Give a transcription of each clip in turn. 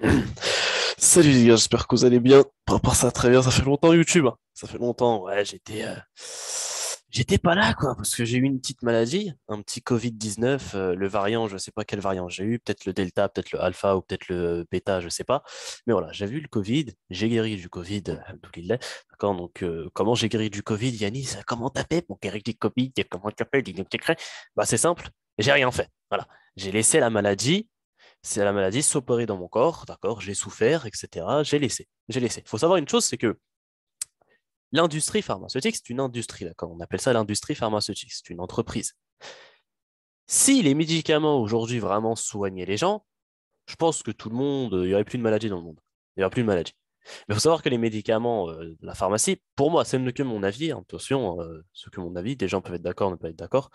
Salut les gars, j'espère que vous allez bien. Par rapport à ça, très bien, ça fait longtemps YouTube. Hein. Ça fait longtemps, ouais, j'étais euh, j'étais pas là, quoi, parce que j'ai eu une petite maladie, un petit Covid-19, euh, le variant, je sais pas quel variant j'ai eu, peut-être le Delta, peut-être le Alpha ou peut-être le euh, Beta, je sais pas. Mais voilà, j'ai vu le Covid, j'ai guéri du Covid, d'accord Donc, comment j'ai guéri du Covid, Yanis Comment t'as fait pour guérir du Covid Comment t'as fait Bah, c'est simple, j'ai rien fait. Voilà, j'ai laissé la maladie c'est la maladie s'opérait dans mon corps, d'accord, j'ai souffert, etc., j'ai laissé, j'ai laissé. Il faut savoir une chose, c'est que l'industrie pharmaceutique, c'est une industrie, d'accord, on appelle ça l'industrie pharmaceutique, c'est une entreprise. Si les médicaments aujourd'hui vraiment soignaient les gens, je pense que tout le monde, il n'y aurait plus de maladie dans le monde, il n'y aurait plus de maladie. Mais il faut savoir que les médicaments, euh, la pharmacie, pour moi, c'est que mon avis, attention, euh, ce que mon avis, des gens peuvent être d'accord, ne pas être d'accord,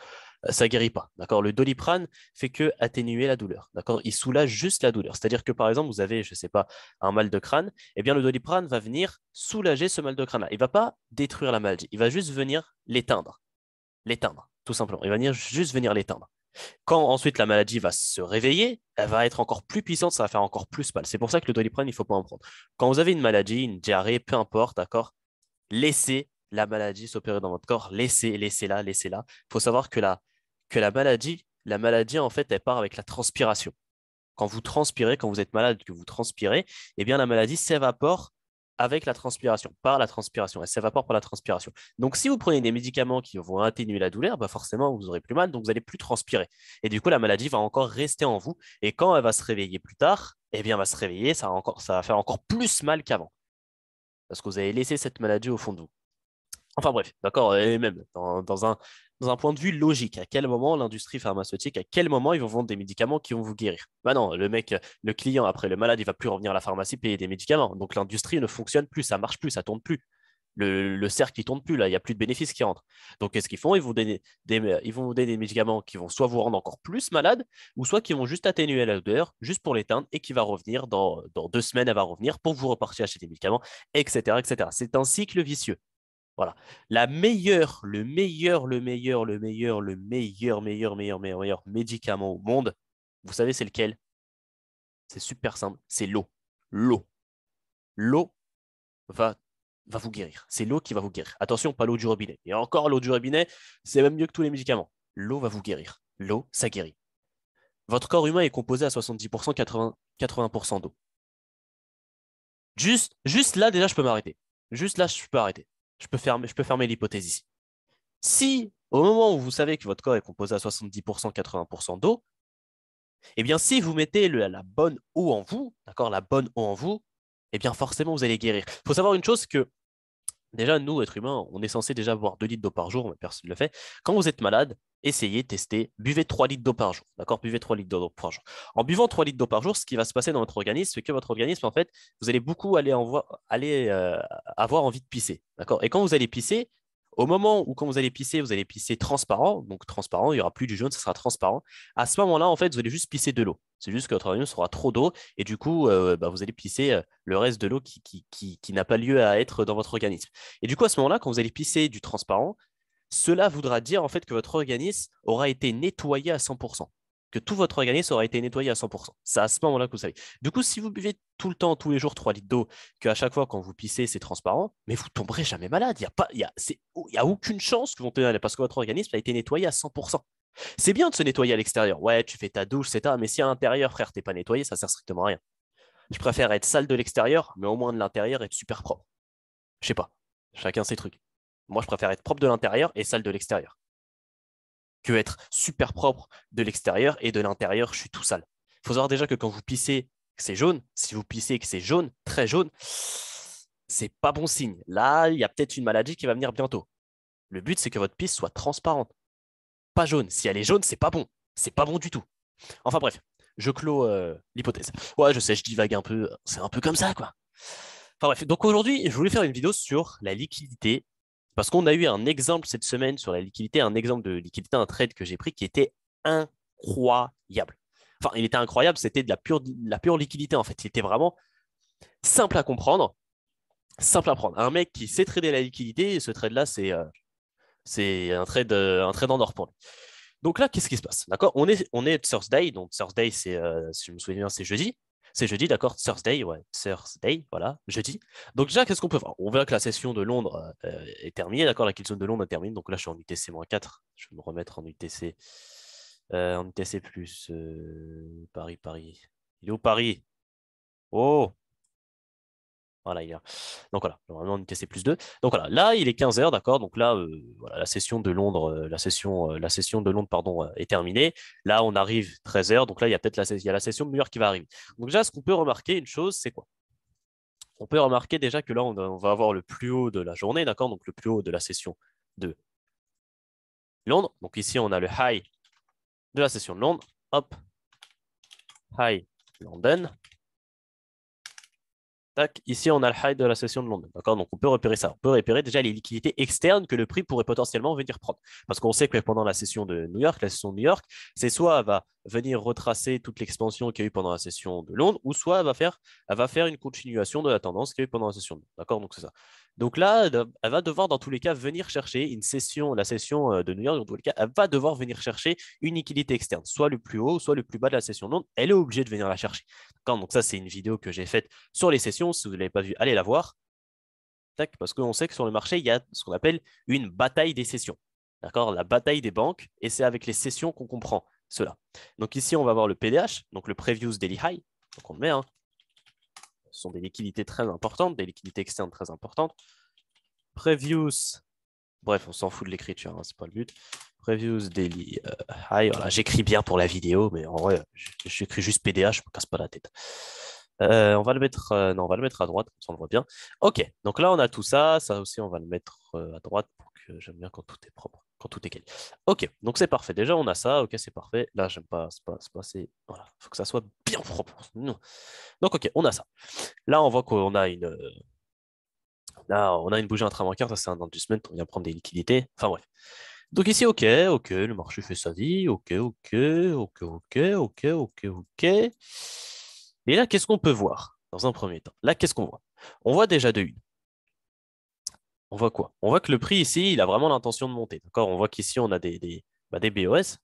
ça guérit pas. D'accord Le doliprane fait que atténuer la douleur. D'accord Il soulage juste la douleur. C'est-à-dire que par exemple, vous avez, je sais pas, un mal de crâne, eh bien le doliprane va venir soulager ce mal de crâne-là. Il va pas détruire la maladie, il va juste venir l'éteindre. L'éteindre, tout simplement. Il va venir juste venir l'éteindre. Quand ensuite la maladie va se réveiller, elle va être encore plus puissante, ça va faire encore plus mal. C'est pour ça que le doliprane, il ne faut pas en prendre. Quand vous avez une maladie, une diarrhée, peu importe, d'accord, laissez la maladie s'opérer dans votre corps, laissez, laissez-la, laissez-la. Il faut savoir que la, la maladie, la maladie, en fait, elle part avec la transpiration. Quand vous transpirez, quand vous êtes malade, que vous transpirez, eh bien, la maladie s'évapore avec la transpiration, par la transpiration. Elle s'évapore par la transpiration. Donc, si vous prenez des médicaments qui vont atténuer la douleur, bah forcément, vous aurez plus mal, donc vous allez plus transpirer. Et du coup, la maladie va encore rester en vous. Et quand elle va se réveiller plus tard, eh bien, elle va se réveiller, ça va, encore, ça va faire encore plus mal qu'avant. Parce que vous avez laissé cette maladie au fond de vous. Enfin bref, d'accord, et même dans, un, dans un point de vue logique. À quel moment l'industrie pharmaceutique, à quel moment ils vont vendre des médicaments qui vont vous guérir ben non, le mec, euh, le client, après le malade, il va plus revenir à la pharmacie payer des médicaments. Donc l'industrie ne fonctionne plus, ça marche plus, ça tourne plus. Le, cercle ne tourne plus, là, il n'y a plus de bénéfices qui rentrent. Donc qu'est-ce qu'ils font ils vont, des, ils vont vous donner des médicaments qui vont soit vous rendre encore plus malade, ou soit qui vont juste atténuer la douleur, juste pour l'éteindre, et qui va revenir dans, deux semaines, elle va revenir pour vous repartir acheter des médicaments, etc. C'est un cycle vicieux. Voilà. La meilleure, le meilleur, le meilleur, le meilleur, le meilleur, meilleur, meilleur, meilleur, meilleur médicament au monde, vous savez, c'est lequel C'est super simple, c'est l'eau. L'eau. L'eau va, va vous guérir. C'est l'eau qui va vous guérir. Attention, pas l'eau du robinet. Et encore, l'eau du robinet, c'est même mieux que tous les médicaments. L'eau va vous guérir. L'eau, ça guérit. Votre corps humain est composé à 70%, 80%, 80 d'eau. Juste, juste là, déjà, je peux m'arrêter. Juste là, je peux arrêter je peux fermer, l'hypothèse ici. Si au moment où vous savez que votre corps est composé à 70%, 80% d'eau, eh bien, si vous mettez la bonne eau en vous, d'accord, la bonne eau en vous, eh bien, forcément, vous allez guérir. Il faut savoir une chose, que Déjà, nous, êtres humains, on est censé déjà boire 2 litres d'eau par jour, mais personne ne le fait. Quand vous êtes malade, essayez, testez, buvez 3 litres d'eau par jour. D'accord Buvez 3 litres d'eau par jour. En buvant 3 litres d'eau par jour, ce qui va se passer dans votre organisme, c'est que votre organisme, en fait, vous allez beaucoup aller, euh, avoir envie de pisser. D'accord Et quand vous allez pisser, au moment où quand vous allez pisser, vous allez pisser transparent, donc transparent, il n'y aura plus du jaune, ça sera transparent. À ce moment-là, en fait, vous allez juste pisser de l'eau. C'est juste que votre organisme aura trop d'eau et du coup, euh, bah, vous allez pisser euh, le reste de l'eau qui, qui, qui, qui n'a pas lieu à être dans votre organisme. Et du coup, à ce moment-là, quand vous allez pisser du transparent, cela voudra dire en fait que votre organisme aura été nettoyé à 100% que tout votre organisme aura été nettoyé à 100%. C'est à ce moment-là que vous savez. Du coup, si vous buvez tout le temps, tous les jours, 3 litres d'eau, qu'à chaque fois quand vous pissez, c'est transparent, mais vous tomberez jamais malade. Il n'y a, a, a aucune chance que vous tombez malade parce que votre organisme a été nettoyé à 100%. C'est bien de se nettoyer à l'extérieur. Ouais, tu fais ta douche, c'est ça. Mais si à l'intérieur, frère, t'es pas nettoyé, ça sert strictement à rien. Je préfère être sale de l'extérieur, mais au moins de l'intérieur, être super propre. Je sais pas. Chacun ses trucs. Moi, je préfère être propre de l'intérieur et sale de l'extérieur que être super propre de l'extérieur et de l'intérieur, je suis tout sale. Il faut savoir déjà que quand vous pissez, c'est jaune. Si vous pissez que c'est jaune, très jaune, c'est pas bon signe. Là, il y a peut-être une maladie qui va venir bientôt. Le but, c'est que votre piste soit transparente, pas jaune. Si elle est jaune, c'est pas bon. C'est pas bon du tout. Enfin bref, je clôt euh, l'hypothèse. Ouais, je sais, je divague un peu. C'est un peu comme ça, quoi. Enfin bref, donc aujourd'hui, je voulais faire une vidéo sur la liquidité parce qu'on a eu un exemple cette semaine sur la liquidité, un exemple de liquidité, un trade que j'ai pris qui était incroyable. Enfin, il était incroyable, c'était de la pure, la pure liquidité en fait. Il était vraiment simple à comprendre, simple à prendre. Un mec qui sait trader la liquidité, ce trade-là, c'est euh, un trade, euh, un trade en or pour lui. Donc là, qu'est-ce qui se passe D'accord on est, on est Thursday, donc Thursday, c'est, euh, si je me souviens bien, c'est jeudi. C'est jeudi, d'accord Thursday, ouais. Thursday, voilà, jeudi. Donc déjà, qu'est-ce qu'on peut faire On voit que la session de Londres euh, est terminée, d'accord La zone de Londres est terminée. Donc là, je suis en UTC-4. Je vais me remettre en UTC. Euh, en UTC plus euh, Paris, Paris. Il est où Paris Oh voilà, Donc voilà, normalement on était plus 2. Donc voilà, là il est 15h, d'accord. Donc là, euh, la session de Londres, euh, la session, euh, la session de Londres, pardon, est terminée. Là, on arrive 13h, donc là, il y a peut-être la, la session de New qui va arriver. Donc déjà, ce qu'on peut remarquer, une chose, c'est quoi On peut remarquer déjà que là, on, on, va avoir le plus haut de la journée, d'accord, donc le plus haut de la session de Londres. Donc ici, on a le high de la session de Londres. Hop, high London ici, on a le high de la session de Londres. D'accord Donc, on peut repérer ça. On peut repérer déjà les liquidités externes que le prix pourrait potentiellement venir prendre. Parce qu'on sait que pendant la session de New York, la session de New York, c'est soit elle va venir retracer toute l'expansion qu'il y a eu pendant la session de Londres, ou soit elle va faire, elle va faire une continuation de la tendance qu'il y a eu pendant la session de Londres. D'accord Donc, c'est ça. Donc là, elle va devoir dans tous les cas venir chercher une session, la session euh, de New York, dans tous les cas, elle va devoir venir chercher une liquidité externe, soit le plus haut, soit le plus bas de la session Non, Elle est obligée de venir la chercher. Donc ça, c'est une vidéo que j'ai faite sur les sessions. Si vous ne l'avez pas vue, allez la voir. Tac, parce qu'on sait que sur le marché, il y a ce qu'on appelle une bataille des sessions. D'accord La bataille des banques, et c'est avec les sessions qu'on comprend cela. Donc ici, on va voir le PDH, donc le Previews Daily High. Donc on le met, hein ce sont des liquidités très importantes, des liquidités externes très importantes. Previews, bref, on s'en fout de l'écriture, hein, c'est pas le but. Previews Daily euh, j'écris bien pour la vidéo, mais en vrai, j'écris juste PDA, je me casse pas la tête. Euh, on va le mettre, euh, non, on va le mettre à droite, on le voit bien. Ok, donc là on a tout ça, ça aussi on va le mettre à droite pour que j'aime bien quand tout est propre tout est Ok, donc c'est parfait. Déjà, on a ça. Ok, c'est parfait. Là, j'aime pas, c'est pas, pas faut que ça soit bien propre. Donc, ok, on a ça. Là, on voit qu'on a une. Là, on a une bougie Ça, c'est un semaine On vient prendre des liquidités. Enfin, bref. Donc, ici, ok, ok, le marché fait sa vie. Ok, ok, ok, ok, ok, ok, ok. Et là, qu'est-ce qu'on peut voir dans un premier temps Là, qu'est-ce qu'on voit On voit déjà de une on voit quoi On voit que le prix ici, il a vraiment l'intention de monter. D'accord On voit qu'ici, on a des, des, bah, des BOS.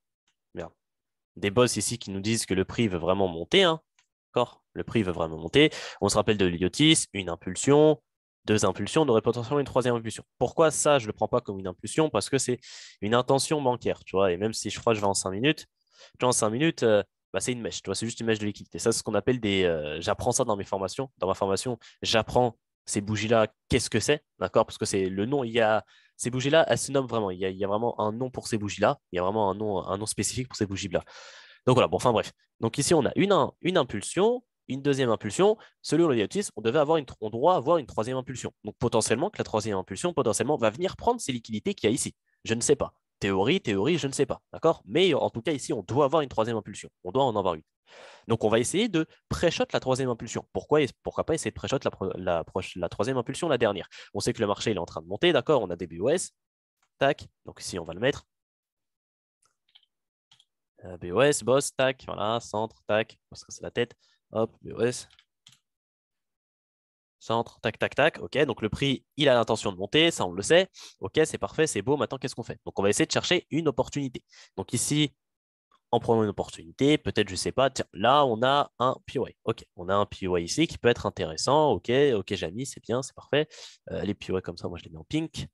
Des boss ici qui nous disent que le prix veut vraiment monter. Hein D'accord Le prix veut vraiment monter. On se rappelle de l'IoTIS, une impulsion, deux impulsions, on aurait potentiellement une troisième impulsion. Pourquoi ça, je ne le prends pas comme une impulsion Parce que c'est une intention bancaire, tu vois. Et même si je crois que je vais en 5 minutes, tu en cinq minutes, euh, bah, c'est une mèche, tu c'est juste une mèche de liquidité. Ça, c'est ce qu'on appelle des. Euh, j'apprends ça dans mes formations. Dans ma formation, j'apprends ces bougies-là, qu'est-ce que c'est D'accord Parce que c'est le nom, il y a ces bougies-là, elles se nomment vraiment. Il y, a, vraiment un nom pour ces bougies-là. Il y a vraiment un nom, un nom spécifique pour ces bougies-là. Donc voilà, bon, enfin bref. Donc ici, on a une, une impulsion, une deuxième impulsion. Selon le on on, devait avoir une, on doit avoir une troisième impulsion. Donc potentiellement, que la troisième impulsion, potentiellement, va venir prendre ces liquidités qu'il y a ici. Je ne sais pas. Théorie, théorie, je ne sais pas, d'accord Mais en tout cas, ici, on doit avoir une troisième impulsion. On doit en avoir une. Donc, on va essayer de pré-shot la troisième impulsion. Pourquoi, pourquoi pas essayer de pré-shot la, troisième impulsion, la dernière On sait que le marché il est en train de monter, d'accord On a des BOS. Tac. Donc, ici, on va le mettre. Euh, BOS, boss, tac. Voilà, centre, tac. Parce se c'est la tête. Hop, BOS, centre, tac, tac, tac. OK, donc le prix, il a l'intention de monter, ça on le sait. OK, c'est parfait, c'est beau, maintenant qu'est-ce qu'on fait Donc on va essayer de chercher une opportunité. Donc ici, en prenant une opportunité, peut-être, je ne sais pas, tiens, là, on a un POI. OK, on a un POI ici qui peut être intéressant. OK, OK, j'ai c'est bien, c'est parfait. Euh, les POI comme ça, moi, je les mets en pink.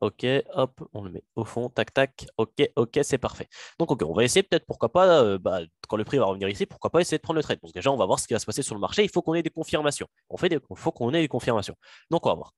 Ok, hop, on le met au fond, tac, tac. Ok, ok, c'est parfait. Donc, ok, on va essayer peut-être, pourquoi pas, euh, bah, quand le prix va revenir ici, pourquoi pas essayer de prendre le trade. que déjà, on va voir ce qui va se passer sur le marché. Il faut qu'on ait des confirmations. Il faut qu'on ait des confirmations. Donc, on va voir.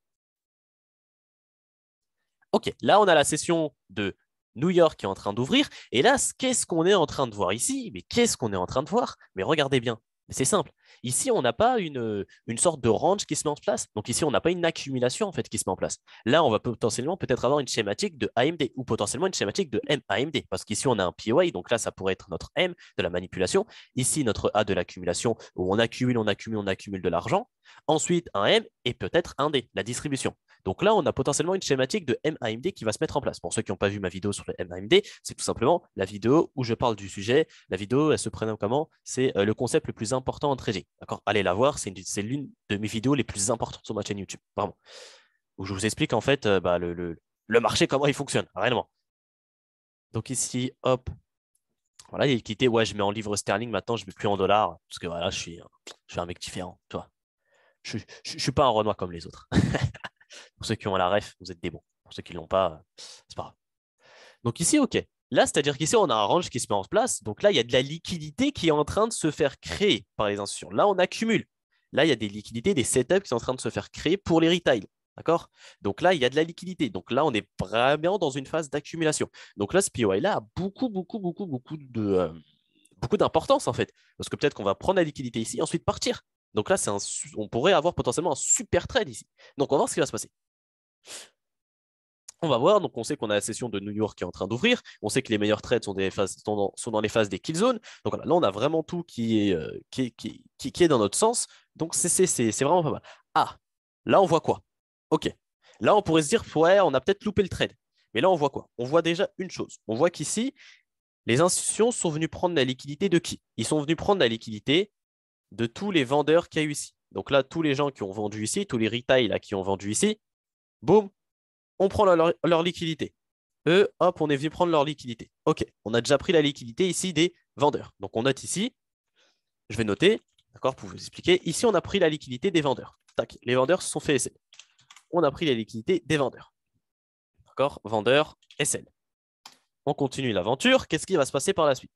Ok, là, on a la session de New York qui est en train d'ouvrir. Et là, qu'est-ce qu'on est en train de voir ici Mais qu'est-ce qu'on est en train de voir Mais regardez bien, c'est simple. Ici, on n'a pas une, sorte de range qui se met en place. Donc ici, on n'a pas une accumulation en fait qui se met en place. Là, on va potentiellement peut-être avoir une schématique de AMD ou potentiellement une schématique de MAMD. parce qu'ici, on a un POI. Donc là, ça pourrait être notre M de la manipulation. Ici, notre A de l'accumulation où on accumule, on accumule, on accumule de l'argent. Ensuite, un M et peut-être un D, la distribution. Donc là, on a potentiellement une schématique de MAMD qui va se mettre en place. Pour ceux qui n'ont pas vu ma vidéo sur le MAMD, c'est tout simplement la vidéo où je parle du sujet. La vidéo, elle se prénomme comment C'est euh, le concept le plus important en trading. Allez la voir, c'est l'une de mes vidéos les plus importantes sur ma chaîne YouTube, vraiment. Où je vous explique en fait euh, bah, le, marché, comment il fonctionne, réellement. Donc ici, hop, voilà, il est quitté. Ouais, je mets en livre sterling maintenant, je ne mets plus en dollars, parce que voilà, je suis, un mec différent, tu Je ne suis pas un Renoir comme les autres. Pour ceux qui ont la ref, vous êtes des bons. Pour ceux qui ne l'ont pas, euh, c'est pas grave. Donc ici, OK, Là, c'est-à-dire qu'ici, on a un range qui se met en place. Donc là, il y a de la liquidité qui est en train de se faire créer par les institutions. Là, on accumule. Là, il y a des liquidités, des setups qui sont en train de se faire créer pour les retail. D'accord Donc là, il y a de la liquidité. Donc là, on est vraiment dans une phase d'accumulation. Donc là, ce POI-là a beaucoup, beaucoup, beaucoup, beaucoup de. Euh, beaucoup d'importance en fait, parce que peut-être qu'on va prendre la liquidité ici et ensuite partir. Donc là, on pourrait avoir potentiellement un super trade ici. Donc on va voir ce qui va se passer. On va voir, donc on sait qu'on a la session de New York qui est en train d'ouvrir, on sait que les meilleurs trades sont, dans, les phases des kill zones, donc là on a vraiment tout euh, qui est, qui, qui, est dans notre sens, donc c'est vraiment pas mal. Ah, là on voit quoi Ok, là on pourrait se dire, ouais, on a peut-être loupé le trade, mais là on voit quoi On voit déjà une chose, on voit qu'ici, les institutions sont venues prendre la liquidité de qui Ils sont venus prendre la liquidité de tous les vendeurs qui y a eu ici. Donc là, tous les gens qui ont vendu ici, tous les retails là, qui ont vendu ici, boum, on prend leur, liquidité. Eux, hop, on est venu prendre leur liquidité. OK, on a déjà pris la liquidité ici des vendeurs. Donc on note ici, je vais noter, d'accord, pour vous expliquer. Ici, on a pris la liquidité des vendeurs. Tac, les vendeurs se sont fait SL. On a pris la liquidité des vendeurs. D'accord, vendeurs SL. On continue l'aventure. Qu'est-ce qui va se passer par la suite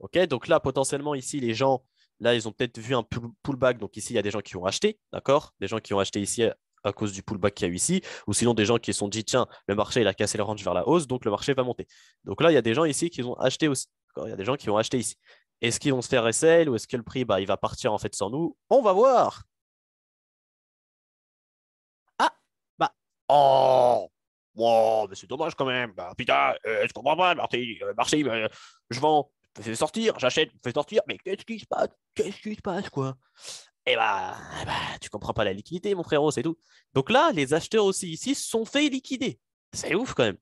OK, donc là, potentiellement, ici, les gens, là, ils ont peut-être vu un pullback. Donc ici, il y a des gens qui ont acheté, d'accord Des gens qui ont acheté ici à cause du pullback qu'il y a eu ici, ou sinon des gens qui se sont dit tiens, le marché il a cassé le range vers la hausse, donc le marché va monter. Donc là, il y a des gens ici qui ont acheté aussi. Il y a des gens qui ont acheté ici. Est-ce qu'ils vont se faire resell ou est-ce que le prix bah, il va partir en fait sans nous On va voir. Ah bah oh c'est dommage quand même. Bah, putain, euh, je comprends pas, le marché, euh, euh, je vends, je fais sortir, j'achète, je fais sortir. Mais qu'est-ce qui se passe Qu'est-ce qui se passe, quoi eh bah, tu comprends pas la liquidité, mon frérot, c'est tout. Donc là, les acheteurs aussi ici se sont fait liquider. C'est ouf quand même.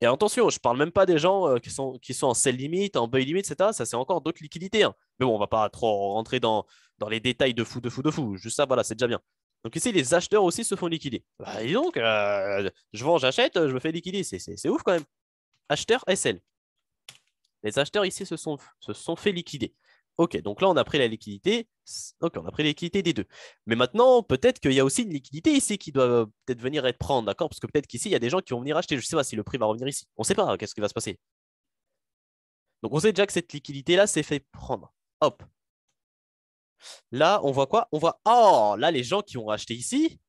Et attention, je parle même pas des gens euh, qui, sont, qui sont en sell limite, en buy limit, etc. Ça, c'est encore d'autres liquidités. Hein. Mais bon, on va pas trop rentrer dans, dans les détails de fou, de fou, de fou. Juste ça, voilà, c'est déjà bien. Donc ici, les acheteurs aussi se font liquider. Bah, dis donc, euh, je vends, j'achète, je me fais liquider. C'est ouf quand même. Acheteur SL. Les acheteurs ici se sont, se sont fait liquider. Ok, donc là, on a pris la liquidité. Ok, on a pris l'équité des deux. Mais maintenant, peut-être qu'il y a aussi une liquidité ici qui doit euh, peut-être venir être prendre, d'accord Parce que peut-être qu'ici, il y a des gens qui vont venir acheter. Je ne sais pas si le prix va revenir ici. On ne sait pas hein, qu'est-ce qui va se passer. Donc on sait déjà que cette liquidité-là s'est fait prendre. Hop. Là, on voit quoi On voit, oh, là, les gens qui ont acheté ici.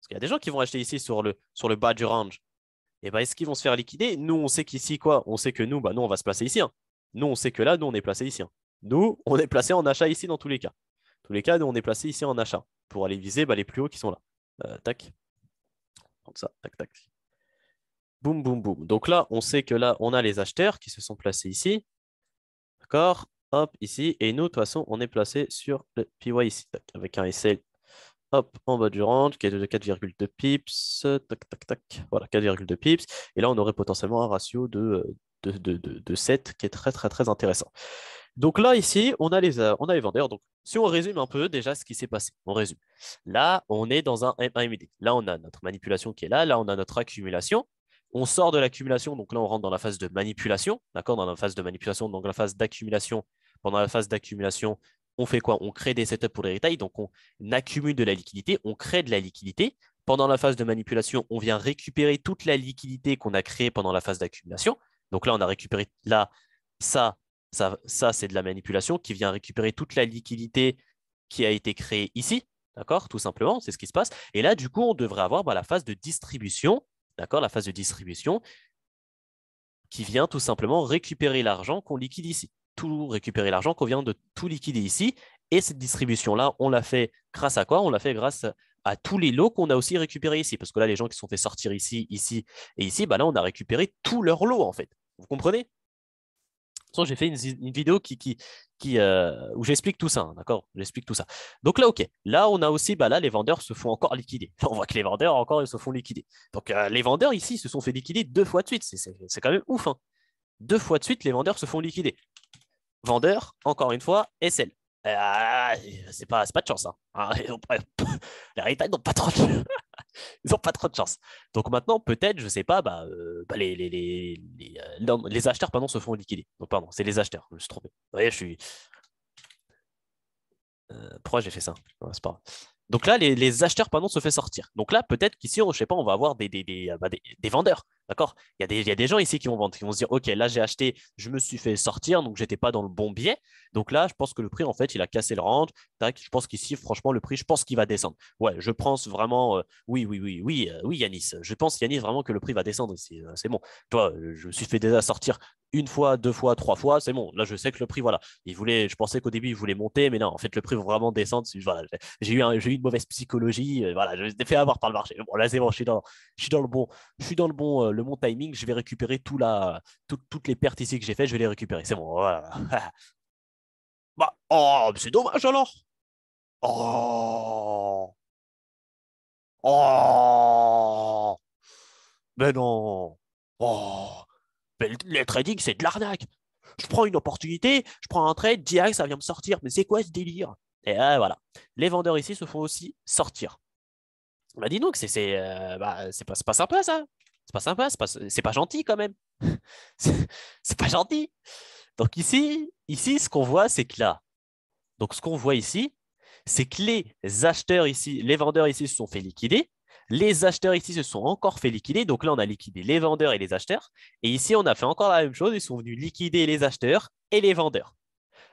Parce qu'il y a des gens qui vont acheter ici sur le, sur le bas du range. Et eh bien, est-ce qu'ils vont se faire liquider Nous, on sait qu'ici, quoi On sait que nous, bah, nous, on va se placer ici. Hein. Nous, on sait que là, nous, on est placé ici. Hein. Nous, on est placé en achat ici dans tous les cas. tous les cas, nous, on est placé ici en achat pour aller viser bah, les plus hauts qui sont là. Euh, tac. ça, tac, tac. Boum, boum, boum. Donc là, on sait que là, on a les acheteurs qui se sont placés ici. D'accord Hop, ici. Et nous, de toute façon, on est placé sur le PY ici, avec un SL hop, en bas du range, qui est de 4,2 pips, tac, tac, tac, voilà, 4,2 pips. Et là, on aurait potentiellement un ratio de euh, de, set qui est très très très intéressant. Donc là, ici, on a les, on a les vendeurs. Donc, si on résume un peu déjà ce qui s'est passé, on résume. Là, on est dans un, un Là, on a notre manipulation qui est là. Là, on a notre accumulation. On sort de l'accumulation. Donc là, on rentre dans la phase de manipulation. D'accord Dans la phase de manipulation, donc la phase d'accumulation. Pendant la phase d'accumulation, on fait quoi On crée des setups pour les retails. Donc, on accumule de la liquidité. On crée de la liquidité. Pendant la phase de manipulation, on vient récupérer toute la liquidité qu'on a créée pendant la phase d'accumulation. Donc là, on a récupéré là, ça, ça, ça c'est de la manipulation qui vient récupérer toute la liquidité qui a été créée ici. D'accord Tout simplement, c'est ce qui se passe. Et là, du coup, on devrait avoir bah, la phase de distribution. D'accord La phase de distribution qui vient tout simplement récupérer l'argent qu'on liquide ici. Tout récupérer l'argent qu'on vient de tout liquider ici. Et cette distribution-là, on l'a fait grâce à quoi On l'a fait grâce à tous les lots qu'on a aussi récupérés ici. Parce que là, les gens qui sont fait sortir ici, ici et ici, bah là, on a récupéré tous leurs lots, en fait. Vous comprenez toute j'ai fait une, vidéo qui, qui, qui euh, où j'explique tout ça, hein, d'accord J'explique tout ça. Donc là, ok. Là, on a aussi, bah là, les vendeurs se font encore liquider. On voit que les vendeurs encore, ils se font liquider. Donc euh, les vendeurs ici se sont fait liquider deux fois de suite. C'est quand même ouf. Hein. Deux fois de suite, les vendeurs se font liquider. Vendeur, encore une fois, SL. Euh, c'est pas, pas de chance. Hein. Les retail n'ont pas trop ils n'ont pas trop de chance. Donc maintenant, peut-être, je ne sais pas, bah, euh, bah euh, les, acheteurs pendant se font liquider. Donc, pardon, c'est les acheteurs, je me suis trompé. Vous voyez, je suis. Euh, pourquoi j'ai fait ça C'est pas Donc là, les, acheteurs pardon, se font sortir. Donc là, peut-être qu'ici, on, je sais pas, on va avoir des bah, vendeurs D'accord il, y, a des gens ici qui vont vendre, qui vont se dire Ok, là j'ai acheté, je me suis fait sortir, donc j'étais pas dans le bon biais. Donc là, je pense que le prix, en fait, il a cassé le range. Tac, je pense qu'ici, franchement, le prix, je pense qu'il va descendre. Ouais, je pense vraiment, euh, oui, oui, oui, oui, euh, oui, Yanis. Je pense, Yanis, vraiment que le prix va descendre ici. Euh, c'est bon. Toi, je me suis fait déjà sortir une fois, deux fois, trois fois. C'est bon. Là, je sais que le prix, voilà. Il voulait, je pensais qu'au début, il voulait monter, mais non, en fait, le prix va vraiment descendre. Voilà, j'ai eu, un, eu une mauvaise psychologie. Voilà, je me fait avoir par le marché. Bon, là, c'est je suis dans, je suis dans le bon. Je suis dans le bon mon timing, je vais récupérer tout la, toutes les pertes ici que j'ai fait, je vais les récupérer. C'est bon, bah, oh, c'est dommage alors. Oh. Oh. Mais non. Oh. le, trading, c'est de l'arnaque. Je prends une opportunité, je prends un trade, direct, ça vient me sortir. Mais c'est quoi ce délire Et voilà. Les vendeurs ici se font aussi sortir. Bah dis donc, c'est euh, bah, pas, pas sympa ça. C'est pas sympa, c'est pas, pas gentil quand même. c'est pas gentil. Donc ici, ici ce qu'on voit, c'est que là, donc ce qu'on voit ici, c'est que les acheteurs ici, les vendeurs ici se sont fait liquider, les acheteurs ici se sont encore fait liquider, donc là on a liquidé les vendeurs et les acheteurs, et ici on a fait encore la même chose, ils sont venus liquider les acheteurs et les vendeurs.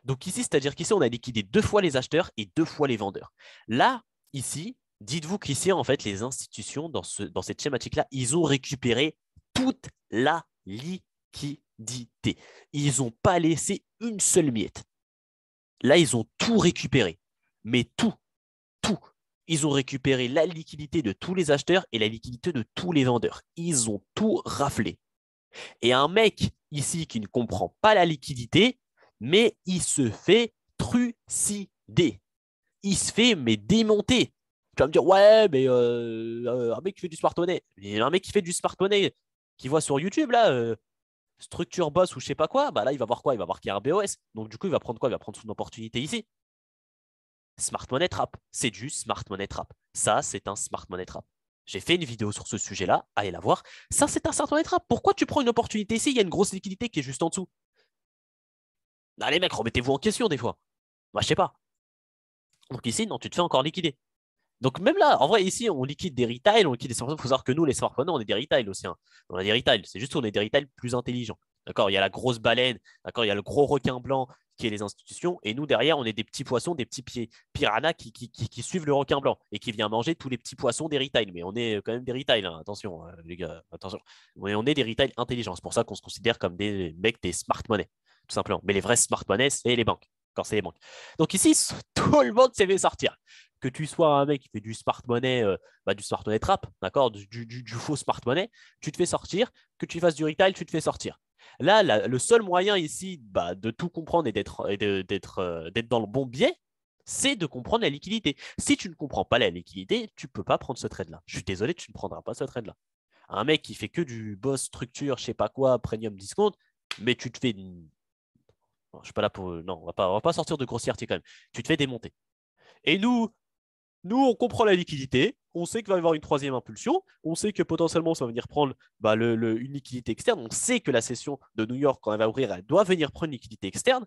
Donc ici, c'est-à-dire qu'ici on a liquidé deux fois les acheteurs et deux fois les vendeurs. Là, ici, dites-vous qu'ici, en fait, les institutions, dans, cette schématique-là, ils ont récupéré toute la liquidité. Ils n'ont pas laissé une seule miette. Là, ils ont tout récupéré. Mais tout, tout. Ils ont récupéré la liquidité de tous les acheteurs et la liquidité de tous les vendeurs. Ils ont tout raflé. Et un mec ici qui ne comprend pas la liquidité, mais il se fait trucider. Il se fait mais démonter. Tu vas me dire, ouais, mais euh, euh, un mec qui fait du smart money. un mec qui fait du money, qui voit sur YouTube, là, euh, structure boss ou je sais pas quoi, bah là, il va voir quoi Il va voir qu'il y a un BOS. Donc, du coup, il va prendre quoi Il va prendre son opportunité ici. Smart Money Trap. C'est du Smart Money Trap. Ça, c'est un Smart Money Trap. J'ai fait une vidéo sur ce sujet-là, allez la voir. Ça, c'est un Smart Money Trap. Pourquoi tu prends une opportunité ici Il y a une grosse liquidité qui est juste en dessous. Allez, bah, mec, remettez-vous en question des fois. Moi, je sais pas. Donc ici, non, tu te fais encore liquider. Donc même là, en vrai, ici, on liquide des retails. on liquide des smartphones. Il faut savoir que nous, les smartphones, on est des retails aussi. Hein. On a des retails. C'est juste qu'on est des retails plus intelligents. D'accord Il y a la grosse baleine, d'accord Il y a le gros requin blanc qui est les institutions. Et nous, derrière, on est des petits poissons, des petits pieds piranhas qui, suivent le requin blanc et qui vient manger tous les petits poissons des retails. Mais on est euh, quand même des retails. Hein, attention, euh, les gars, attention. Mais on est des retails intelligents. C'est pour ça qu'on se considère comme des mecs des smart money, tout simplement. Mais les vrais smart money, c'est les banques. Quand c'est les banques. Donc ici, tout le monde s'est fait sortir que tu sois un mec qui fait du smart money, euh, bah, du smart money trap, d'accord, du, faux smart money, tu te fais sortir, que tu fasses du retail, tu te fais sortir. Là, le seul moyen ici bah, de tout comprendre et euh, d'être dans le bon biais, c'est de comprendre la liquidité. Si tu ne comprends pas la liquidité, tu ne peux pas prendre ce trade-là. Je suis désolé, tu ne prendras pas ce trade-là. Un mec qui fait que du boss structure, je sais pas quoi, premium discount, mais tu te fais. je suis pas là pour. Non, on ne va pas sortir de grossièreté quand même. Tu te fais démonter. Et nous, nous, on comprend la liquidité, on sait qu'il va y avoir une troisième impulsion, on sait que potentiellement ça va venir prendre bah, une liquidité externe, on sait que la session de New York, quand elle va ouvrir, elle doit venir prendre une liquidité externe.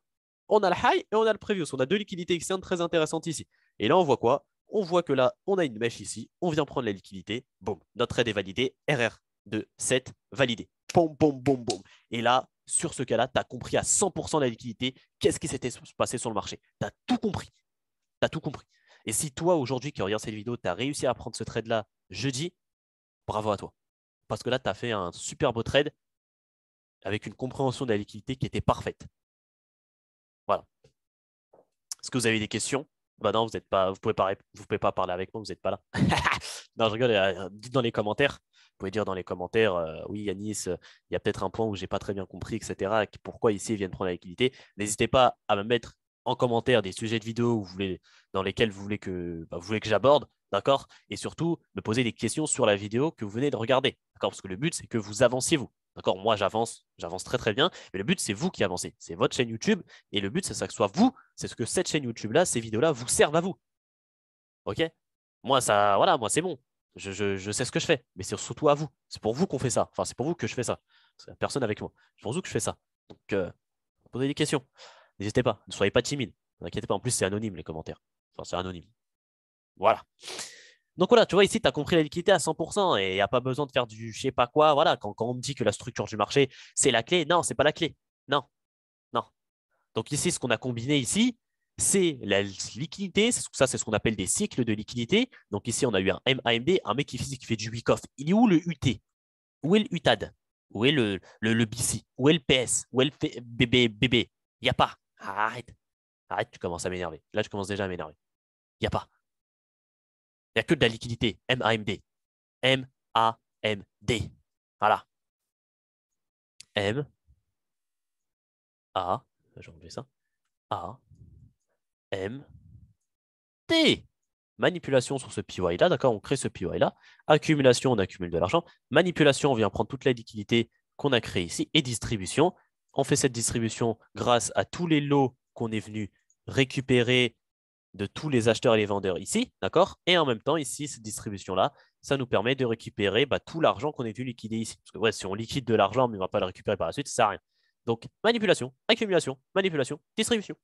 On a le high et on a le previous, on a deux liquidités externes très intéressantes ici. Et là, on voit quoi On voit que là, on a une mèche ici, on vient prendre la liquidité, Boom. notre aide est validé, RR de 7 validé. Boum, boum, boum, boum. Et là, sur ce cas-là, tu as compris à 100% la liquidité, qu'est-ce qui s'était passé sur le marché. Tu as tout compris. Tu as tout compris. Et si toi, aujourd'hui, qui regarde cette vidéo, tu as réussi à prendre ce trade-là jeudi, bravo à toi. Parce que là, tu as fait un super beau trade avec une compréhension de la liquidité qui était parfaite. Voilà. Est-ce que vous avez des questions Bah non, vous ne pas, vous pouvez pas, vous pouvez pas parler avec moi, vous n'êtes pas là. non, je euh, Dites dans les commentaires. Vous pouvez dire dans les commentaires, euh, oui, Yanis, euh, il y a peut-être un point où j'ai pas très bien compris, etc. Pourquoi ici ils viennent prendre la liquidité N'hésitez pas à me mettre en commentaire des sujets de vidéos vous voulez, dans lesquels vous voulez que, bah, vous voulez que j'aborde, d'accord Et surtout, me poser des questions sur la vidéo que vous venez de regarder, d'accord Parce que le but, c'est que vous avanciez vous, d'accord Moi, j'avance, j'avance très très bien, mais le but, c'est vous qui avancez, c'est votre chaîne YouTube, et le but, c'est que ce soit vous, c'est ce que cette chaîne YouTube-là, ces vidéos-là, vous servent à vous, ok Moi, ça, voilà, moi, c'est bon, je, sais ce que je fais, mais c'est surtout à vous, c'est pour vous qu'on fait ça, enfin, c'est pour vous que je fais ça, personne avec moi, c'est pour vous que je fais ça, donc, euh, posez des questions. N'hésitez pas, ne soyez pas timide. Ne inquiétez pas, en plus c'est anonyme les commentaires. c'est anonyme. Voilà. Donc voilà, tu vois, ici, tu as compris la liquidité à 100% et il n'y a pas besoin de faire du je sais pas quoi. Voilà, quand, on me dit que la structure du marché, c'est la clé, non, ce n'est pas la clé. Non, non. Donc ici, ce qu'on a combiné ici, c'est la liquidité. Ça, c'est ce qu'on appelle des cycles de liquidité. Donc ici, on a eu un MAMD, un mec qui, physique, qui fait du week-off. Il est où le UT Où est le UTAD Où est le, le BC Où est le PS Où est le BB Il n'y a pas. Arrête. Arrête, tu commences à m'énerver. Là, je commence déjà à m'énerver. Il n'y a pas. Il n'y a que de la liquidité. M-A-M-D. M-A-M-D. Voilà. M. A. J'ai ça. A. M. d Manipulation sur ce PY là, d'accord On crée ce PY là. Accumulation, on accumule de l'argent. Manipulation, on vient prendre toute la liquidité qu'on a créée ici. Et distribution, on fait cette distribution grâce à tous les lots qu'on est venu récupérer de tous les acheteurs et les vendeurs ici, d'accord Et en même temps, ici, cette distribution-là, ça nous permet de récupérer bah, tout l'argent qu'on est venu liquider ici. Parce que si on liquide de l'argent, mais on ne va pas le récupérer par la suite, ça sert à rien. Donc, manipulation, accumulation, manipulation, distribution.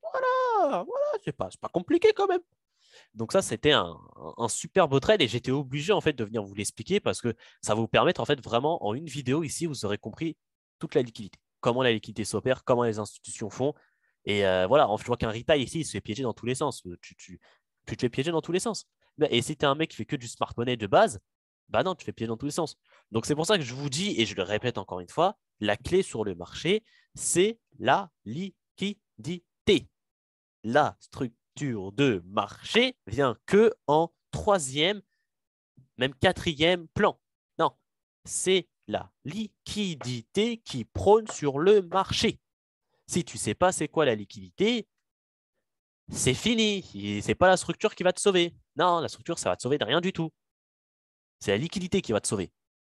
Voilà, voilà, c'est pas, pas compliqué quand même. Donc ça, c'était un, un, super beau trade et j'étais obligé en fait de venir vous l'expliquer parce que ça va vous permettre en fait vraiment en une vidéo ici, vous aurez compris toute la liquidité. Comment la liquidité s'opère, comment les institutions font. Et euh, voilà, je vois qu'un retail ici, il se fait piéger dans tous les sens. Euh, tu, tu, te fais piéger dans tous les sens. Bah, et si tu es un mec qui fait que du smart money de base, bah non, tu fais piéger dans tous les sens. Donc c'est pour ça que je vous dis, et je le répète encore une fois, la clé sur le marché, c'est la liquidité. La structure de marché vient que en troisième, même quatrième plan. Non, c'est la liquidité qui prône sur le marché. Si tu ne sais pas c'est quoi la liquidité, c'est fini. Ce n'est pas la structure qui va te sauver. Non, la structure, ça va te sauver de rien du tout. C'est la liquidité qui va te sauver.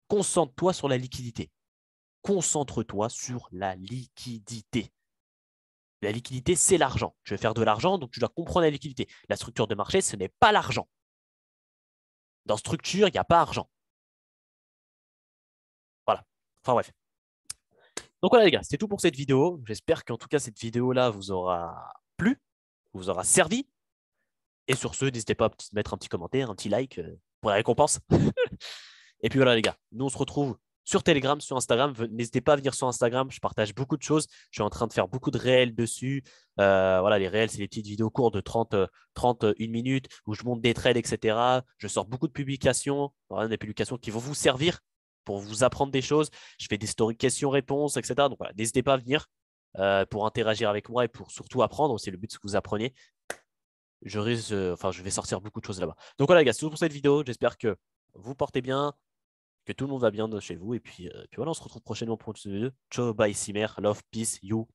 Concentre-toi sur la liquidité. Concentre-toi sur la liquidité. La liquidité, c'est l'argent. Je veux faire de l'argent, donc tu dois comprendre la liquidité. La structure de marché, ce n'est pas l'argent. Dans structure, il n'y a pas argent. Enfin bref. Donc voilà les gars, c'est tout pour cette vidéo. J'espère qu'en tout cas cette vidéo-là vous aura plu, vous aura servi. Et sur ce, n'hésitez pas à mettre un petit commentaire, un petit like euh, pour la récompense. et puis voilà les gars, nous on se retrouve sur Telegram, sur Instagram. N'hésitez pas à venir sur Instagram, je partage beaucoup de choses. Je suis en train de faire beaucoup de réels dessus. Euh, voilà, les réels, c'est les petites vidéos courtes de 30, 31 euh, minutes où je monte des trades, etc. Je sors beaucoup de publications, des publications qui vont vous servir pour vous apprendre des choses. Je fais des stories questions-réponses, etc. Donc voilà, n'hésitez pas à venir euh, pour interagir avec moi et pour surtout apprendre. C'est le but, ce que vous appreniez. Je, risque, euh, enfin, je vais sortir beaucoup de choses là-bas. Donc voilà, les gars, c'est tout pour cette vidéo. J'espère que vous portez bien, que tout le monde va bien chez vous. Et puis, euh, puis voilà, on se retrouve prochainement pour une vidéo. Ciao, bye, Simer. Love, peace, you.